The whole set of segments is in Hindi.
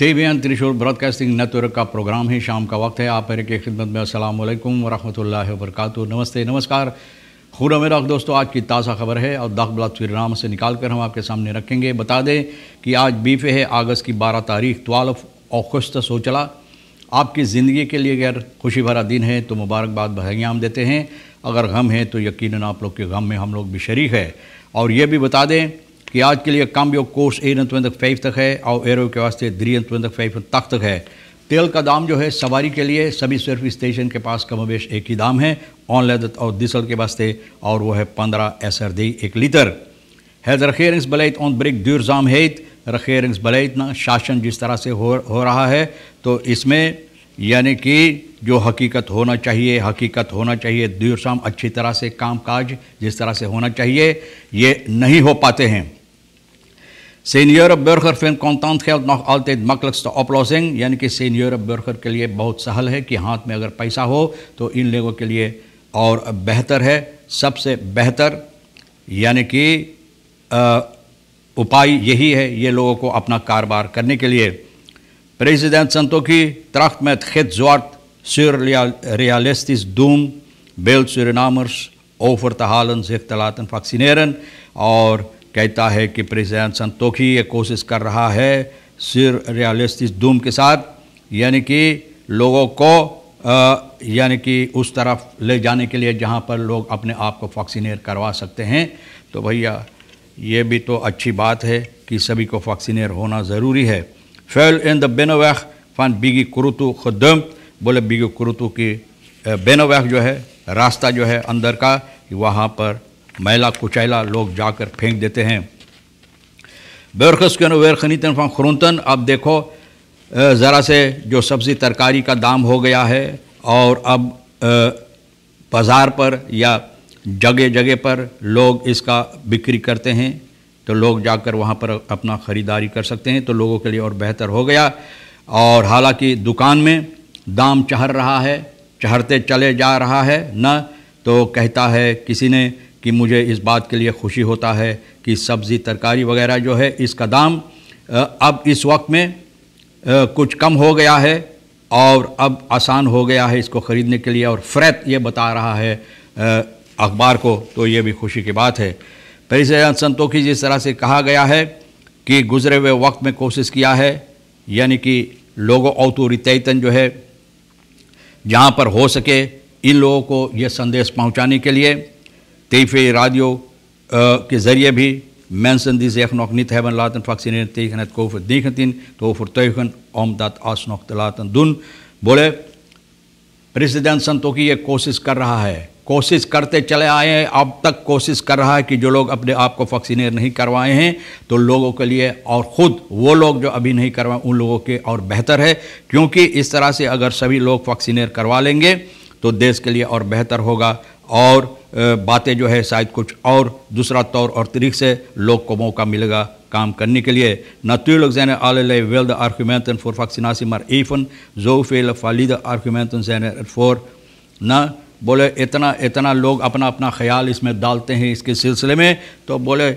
टीवीएन त्रिशूर ब्रॉडकास्टिंग नेटवर्क का प्रोग्राम है शाम का वक्त है आप मेरे की खिदमत में असल वरहमल वरक नमस्ते नमस्कार खुदा रख दोस्तों आज की ताज़ा खबर है और दाखबलात राम से निकाल कर हम आपके सामने रखेंगे बता दें कि आज बीफे है अगस्त की बारह तारीख ट्वाल्व सो सोचला आपकी ज़िंदगी के लिए अगर खुशी भरा दिन है तो मुबारकबाद बहंगाम देते हैं अगर गम है तो यकीन आप लोग के गम में हम लोग भी शरीक है और ये भी बता दें कि आज के काम योग कोर्स तक है और एरो के वास्ते तक है तेल का दाम जो है सवारी के लिए सभी सर्विस स्टेशन के पास बेश एक ही दाम है ऑन ऑनलाइन और डीजल के वास्ते और वो है पंद्रह एस आर दी एक लीटर Het regeringsbeleid ontbreekt रखेरिंग्स बलैत ना शासन जिस तरह से हो हो रहा है तो इसमें यानी कि जो हकीकत होना चाहिए हकीकत होना चाहिए शाम अच्छी तरह से कामकाज जिस तरह से होना चाहिए ये नहीं हो पाते हैं seniorenburger vindt contant geld nog altijd makkelijkste oplossing यानी कि seniorenburger के लिए बहुत सहल है कि हाथ में अगर पैसा हो तो इन लोगों के लिए और बेहतर है सबसे बेहतर यानी कि उपाय यही है ये लोगों को अपना कारोबार करने के लिए President Santoki tracht met gids zwart surrealistisch doen beeld Surinamers over te halen zich te laten vaccineren. और कहता है कि प्रेसिडेंट संतोखी ये कोशिश कर रहा है सिर रियलिस्टिस धूम के साथ यानी कि लोगों को यानी कि उस तरफ ले जाने के लिए जहाँ पर लोग अपने आप को वैक्सीनेट करवा सकते हैं तो भैया ये भी तो अच्छी बात है कि सभी को वैक्सीनेट होना ज़रूरी है फेल इन द बेनोवैख फन बिगी कुरुतु खुदम बोले बिगी कुरुतु की बेनोवैख जो है रास्ता जो है अंदर का वहाँ पर मैला कुचैला लोग जाकर फेंक देते हैं बेरखस के वेर खनीतन फा अब देखो ज़रा से जो सब्ज़ी तरकारी का दाम हो गया है और अब बाज़ार पर या जगह जगह पर लोग इसका बिक्री करते हैं तो लोग जाकर वहाँ पर अपना ख़रीदारी कर सकते हैं तो लोगों के लिए और बेहतर हो गया और हालांकि दुकान में दाम चढ़ रहा है चढ़ते चले जा रहा है न तो कहता है किसी ने कि मुझे इस बात के लिए खुशी होता है कि सब्ज़ी तरकारी वगैरह जो है इसका दाम अब इस वक्त में कुछ कम हो गया है और अब आसान हो गया है इसको ख़रीदने के लिए और फ्रैत ये बता रहा है अखबार को तो ये भी खुशी की बात है परिसयान संतोखी जिस तरह से कहा गया है कि गुज़रे हुए वक्त में कोशिश किया है यानी कि लोगों औतूरितन जो है जहाँ पर हो सके इन लोगों को यह संदेश पहुँचाने के लिए तयफ रादियो के ज़रिए भी मैंसन दिस यखनोक नित हैबन लातन फ़क्सिन तयखनत कोफ दीखतिन तेखन तो ओम दत आसनोक तलातन दुन बोले प्रेसिडेंट संतों की ये कोशिश कर रहा है कोशिश करते चले आए हैं अब तक कोशिश कर रहा है कि जो लोग अपने आप को वैक्सीनेट नहीं करवाए हैं तो लोगों के लिए और ख़ुद वो लोग जो अभी नहीं करवाए उन लोगों के और बेहतर है क्योंकि इस तरह से अगर सभी लोग वैक्सीनेट करवा लेंगे तो देश के लिए और बेहतर होगा और बातें जो है शायद कुछ और दूसरा तौर और तरीक से लोग को मौका मिलेगा काम करने के लिए Natuurlijk आल वेल द आर्क्यूमेंटन फॉर voor vaccinatie, ईफन जो फेल valide argumenten zijn er voor. बोले इतना इतना लोग अपना अपना ख्याल इसमें डालते हैं इसके सिलसिले में तो बोले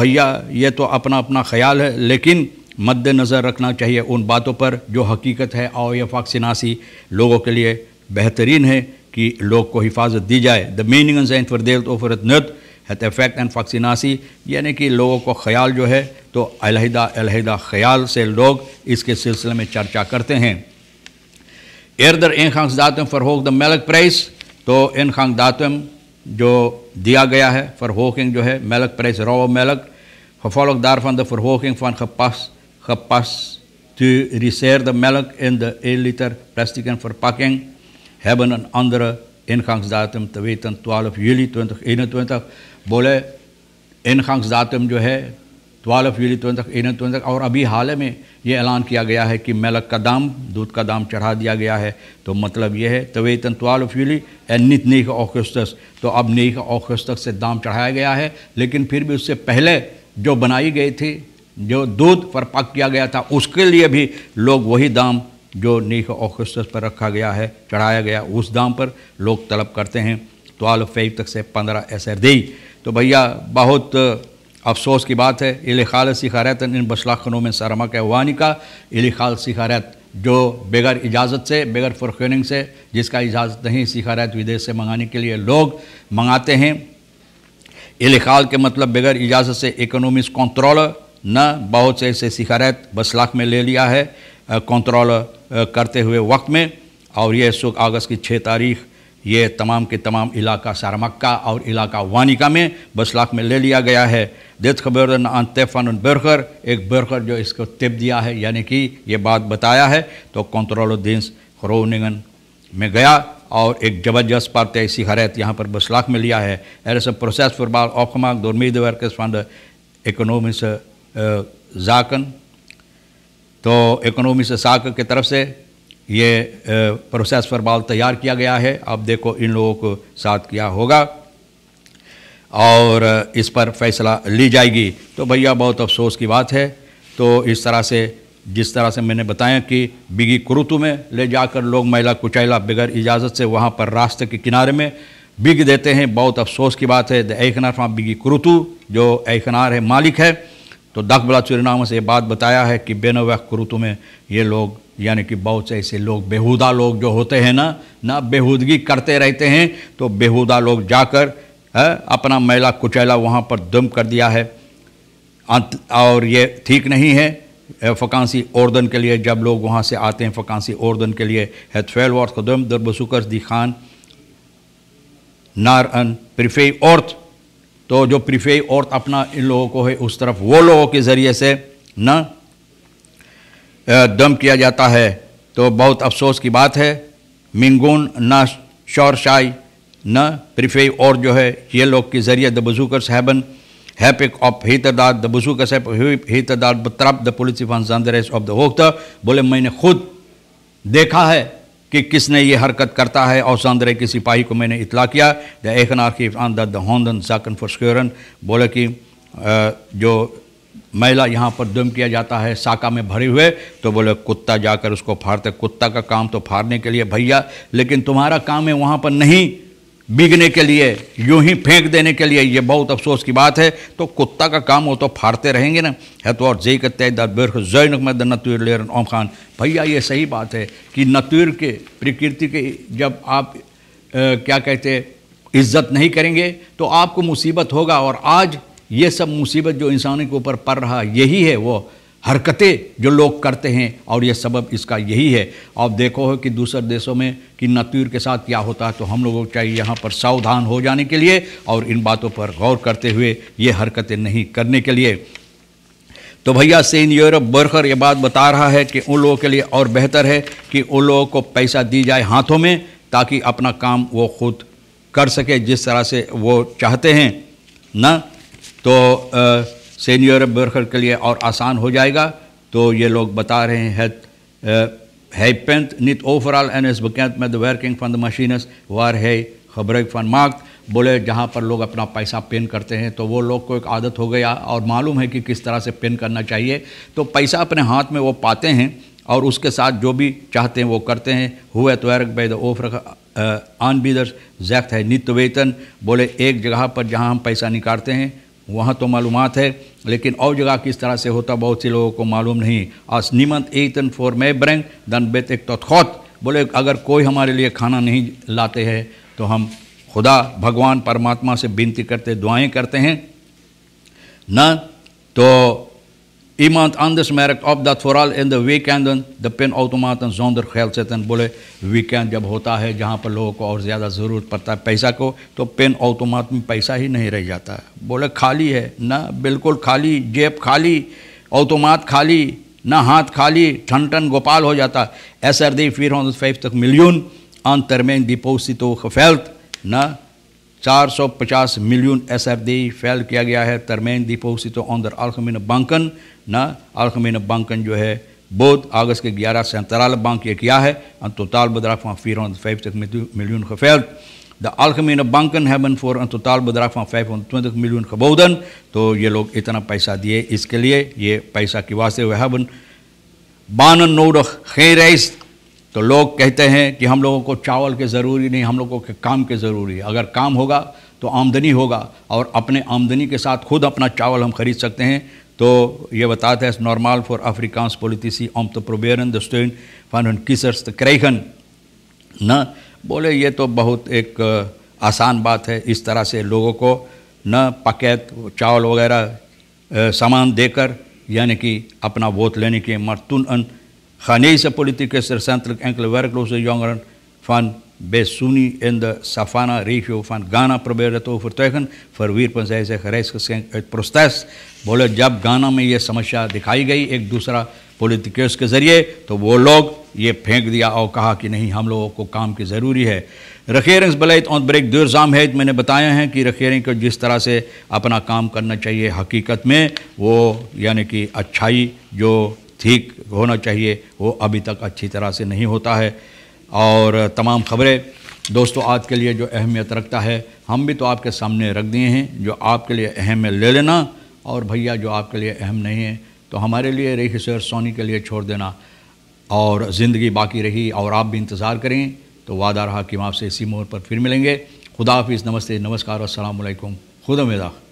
भैया ये तो अपना अपना ख्याल है लेकिन मद्देनज़र रखना चाहिए उन बातों पर जो हकीकत है और यह वैक्सीनासी लोगों के लिए बेहतरीन है die loco-hyfase die jij. De meningen zijn verdeeld over het nut, het effect en vaccinatie यानी कि लोगों को ख्याल जो है तो अलहदा अलहदा ख्याल से लोग इसके सिलसिले में चर्चा करते हैं एर्दर इंखांगदातम फरहोक द मेलक प्राइस तो इंखांगदातम जो दिया गया है फरहोकिंग जो है मेलक प्राइस रो मेलक gevolg daarvan de verhoging van gepas, gepasteuriseerde melk in de 1 liter plastic verpakking hebben een andere ingangsdatum te weten 12 juli 2021 बोले इनकांस दातम जो है 12 जूली 2021 और अभी हाल में ये ऐलान किया गया है कि मेलक का दाम दूध का दाम चढ़ा दिया गया है तो मतलब ये है तवेतन त्वालफ जूली एनित नीख ऑगस्तस तो अब नीख ऑगस्त तक से दाम चढ़ाया गया है लेकिन फिर भी उससे पहले जो बनाई गई थी जो दूध पर पक किया गया था उसके लिए भी लोग वही दाम जो नीह ऑगस्टस पर रखा गया है चढ़ाया गया उस दाम पर लोग तलब करते हैं ट्वेल्व फेब तक से पंद्रह एसर दी तो भैया बहुत अफसोस की बात है इल खाल सिखारत इन बसलाखनों में सरमा के वानी का इल खाल सिखारत जो बगैर इजाज़त से बगैर फुरखनिंग से जिसका इजाज़त नहीं सिखारत विदेश से मंगाने के लिए लोग मंगाते हैं खाल के मतलब बगैर इजाज़त से इकोनॉमिक कंट्रोल न बहुत से ऐसे सिखारत बसलाख में ले लिया है कंट्रोल करते हुए वक्त में और ये सुख अगस्त की छः तारीख ये तमाम के तमाम इलाका सारमक्का और इलाका वानिका में बस लाख में ले लिया गया है देत खबर तेफान बरखर एक बरखर जो इसको तिप दिया है यानी कि ये बात बताया है तो कंट्रोल दिन खरोनिगन में गया और एक जबरदस्त पार्टी ऐसी हरैत यहाँ पर बस लाख में लिया है ऐसे प्रोसेस फुटबॉल ऑफमाक दुर्मीदवर के फंड इकोनॉमिक्स जाकन तो से साक की तरफ से ये प्रोसेस बाल तैयार किया गया है अब देखो इन लोगों को साथ किया होगा और इस पर फैसला ली जाएगी तो भैया बहुत अफसोस की बात है तो इस तरह से जिस तरह से मैंने बताया कि बिगी कुरुतु में ले जाकर लोग महिला कुचैला बगैर इजाज़त से वहाँ पर रास्ते के किनारे में बिग देते हैं बहुत अफसोस की बात है द एखनार बिगी कुरुतु जो एखनार है मालिक है तो दकबला चुरनामा से ये बात बताया है कि बेन वक्त में ये लोग यानी कि बहुत से ऐसे लोग बेहुदा लोग जो होते हैं ना ना बेहूदगी करते रहते हैं तो बेहुदा लोग जाकर है अपना मैला कुचैला वहाँ पर दम कर दिया है और ये ठीक नहीं है फकांसी औरदन के लिए जब लोग वहाँ से आते हैं फकांसी औरदन के लिए है थ्वेल तो वॉर्थ दम दरबसुकर दी खान नार अन प्रिफे औरत तो जो प्रिफे औरत अपना इन लोगों को है उस तरफ वो लोगों के ज़रिए से न दम किया जाता है तो बहुत अफसोस की बात है मिंगून ना शौरशाई न प्रिफे और जो है ये लोग के ज़रिए द बजूकर साहबन हैपिक ऑफ Hitadad, the Bazookas Hitadad, but trapped the police ऑफ द the बोले मैंने खुद देखा है कि किसने ये हरकत करता है और सौंदर्य के सिपाही को मैंने इतला किया द आन द होंदन साकन फुस्करन बोले कि जो मैला यहाँ पर दुम किया जाता है साका में भरे हुए तो बोले कुत्ता जाकर उसको फाड़ते कुत्ता का काम तो फाड़ने के लिए भैया लेकिन तुम्हारा काम है वहाँ पर नहीं बिगने के लिए यूं ही फेंक देने के लिए ये बहुत अफसोस की बात है तो कुत्ता का काम हो तो फाड़ते रहेंगे ना है तो और जई कत्ते बिरख जैन मद नतूर लेर ओम खान भैया ये सही बात है कि नतूर के प्रकृति के जब आप ए, क्या कहते इज्जत नहीं करेंगे तो आपको मुसीबत होगा और आज ये सब मुसीबत जो इंसानों के ऊपर पड़ रहा यही है वो हरकतें जो लोग करते हैं और ये सबब इसका यही है आप देखो हो कि दूसरे देशों में कि नतीर के साथ क्या होता है तो हम लोगों को चाहिए यहाँ पर सावधान हो जाने के लिए और इन बातों पर गौर करते हुए ये हरकतें नहीं करने के लिए तो भैया सेन यूरोप बर्खर ये बात बता रहा है कि उन लोगों के लिए और बेहतर है कि उन लोगों को पैसा दी जाए हाथों में ताकि अपना काम वो खुद कर सके जिस तरह से वो चाहते हैं ना तो आ, सीनियर वर्कर के लिए और आसान हो जाएगा तो ये लोग बता रहे हैं पेंथ नित ओवरऑल एन एस bekend में द वर्किंग फॉर द machines वार है खबर van मार्क बोले जहाँ पर लोग अपना पैसा पेन करते हैं तो वो लोग को एक आदत हो गया और मालूम है कि किस तरह से पेन करना चाहिए तो पैसा अपने हाथ में वो पाते हैं और उसके साथ जो भी चाहते हैं वो करते हैं हुए तो वर्क बाई द ऑफर आन बीदर्स जैक्त है नित्य वेतन बोले एक जगह पर जहाँ हम पैसा निकालते हैं वहाँ तो मालूम है लेकिन और जगह किस तरह से होता बहुत से लोगों को मालूम नहीं आज निमंत एतन फोर मे ब्रेंग दन बेत एक तौत बोले अगर कोई हमारे लिए खाना नहीं लाते हैं तो हम खुदा भगवान परमात्मा से विनती करते दुआएं करते हैं न तो Iemand anders merkt op dat vooral in de weekenden de pinautomaten zonder geld zitten. बोले weekend, जब होता है जहाँ पर लोगों को और ज़्यादा ज़रूरत पड़ता है पैसा को तो पेन ऑटोमात में पैसा hi नहीं रह जाता है khali खाली na bilkul khali, खाली khali, खाली khali, na ना khali, खाली ठन ठन गोपाल हो जाता ऐसा दी फिर aan termijn deposito geveld na 450 miljoen SRD veld किया गया है termijn deposito onder algemene banken ना अलखमीन बांकन जो है बौद्ध अगस्त के ग्यारह से अंतराल बंक ये किया है अंतोताल तोताल बदराफा फीर फाइव तक मिलियन खफैल द अलखमीन बंकन हैबन फॉर अंतोताल तोताल बदराफा फाइव तक मिलियन खबौदन तो ये लोग इतना पैसा दिए इसके लिए ये पैसा की वास्ते हैबन बानन नोड खैरस तो लोग कहते हैं कि हम लोगों को चावल के ज़रूरी नहीं हम लोगों के काम के ज़रूरी है अगर काम होगा तो आमदनी होगा और अपने आमदनी के साथ खुद अपना चावल हम खरीद सकते हैं तो ये बताते हैं नॉर्मल फॉर अफ्रीकांस पोलिटिसी ओम तो प्रोबेरन द स्टोन फन किसर्स द क्रैगन न बोले ये तो बहुत एक आसान बात है इस तरह से लोगों को न पकैत चावल वगैरह सामान देकर यानी कि अपना वोट लेने के मरतुन अन खानी से पोलिटिकल वर्क लोग से यौंगरन फन Besuni in de Savannah-regio van Ghana probeerde te overtuigen, verwierpen zij zich reisgeschenk uit protest. बोले जब गाना में ये समस्या दिखाई गई एक दूसरा पॉलिटिक्स के जरिए तो वो लोग ये फेंक दिया और कहा कि नहीं हम लोगों को काम की ज़रूरी है रखेरेंस बलैत और ब्रेक दुरजाम है मैंने बताया है कि रखेरें को जिस तरह से अपना काम करना चाहिए हकीकत में वो यानी कि अच्छाई जो ठीक होना चाहिए वो अभी तक अच्छी तरह से नहीं होता है और तमाम ख़बरें दोस्तों आज के लिए जो अहमियत रखता है हम भी तो आपके सामने रख दिए हैं जो आपके लिए अहम है ले लेना और भैया जो आपके लिए अहम नहीं है तो हमारे लिए रही सर सोनी के लिए छोड़ देना और ज़िंदगी बाकी रही और आप भी इंतज़ार करें तो वादा रहा कि हम आपसे इसी मोड़ पर फिर मिलेंगे खुदा हाफिज़ नमस्ते नमस्कार असलकम खुद मेदा